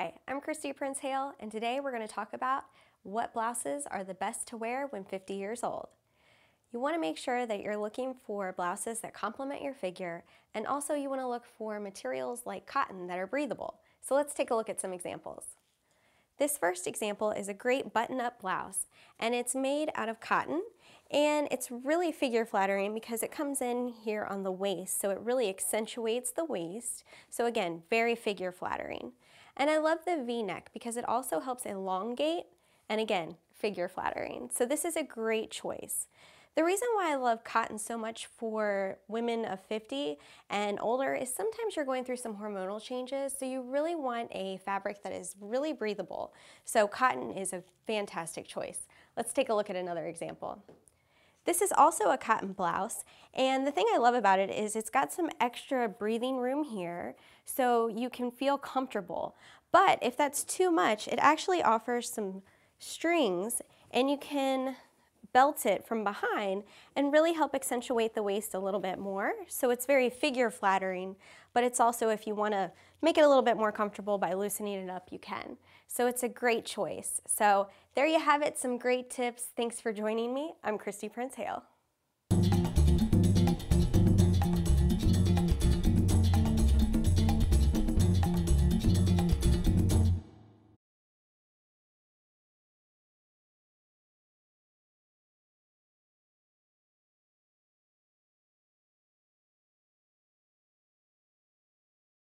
Hi, I'm Christy Prince Hale, and today we're going to talk about what blouses are the best to wear when 50 years old. You want to make sure that you're looking for blouses that complement your figure, and also you want to look for materials like cotton that are breathable. So let's take a look at some examples. This first example is a great button-up blouse, and it's made out of cotton, and it's really figure flattering because it comes in here on the waist, so it really accentuates the waist. So again, very figure flattering. And I love the V-neck because it also helps elongate and again, figure flattering. So this is a great choice. The reason why I love cotton so much for women of 50 and older is sometimes you're going through some hormonal changes, so you really want a fabric that is really breathable. So cotton is a fantastic choice. Let's take a look at another example. This is also a cotton blouse, and the thing I love about it is it's got some extra breathing room here, so you can feel comfortable. But if that's too much, it actually offers some strings, and you can belt it from behind and really help accentuate the waist a little bit more. So it's very figure flattering, but it's also if you want to make it a little bit more comfortable by loosening it up, you can. So it's a great choice. So there you have it, some great tips. Thanks for joining me. I'm Christy Prince Hale.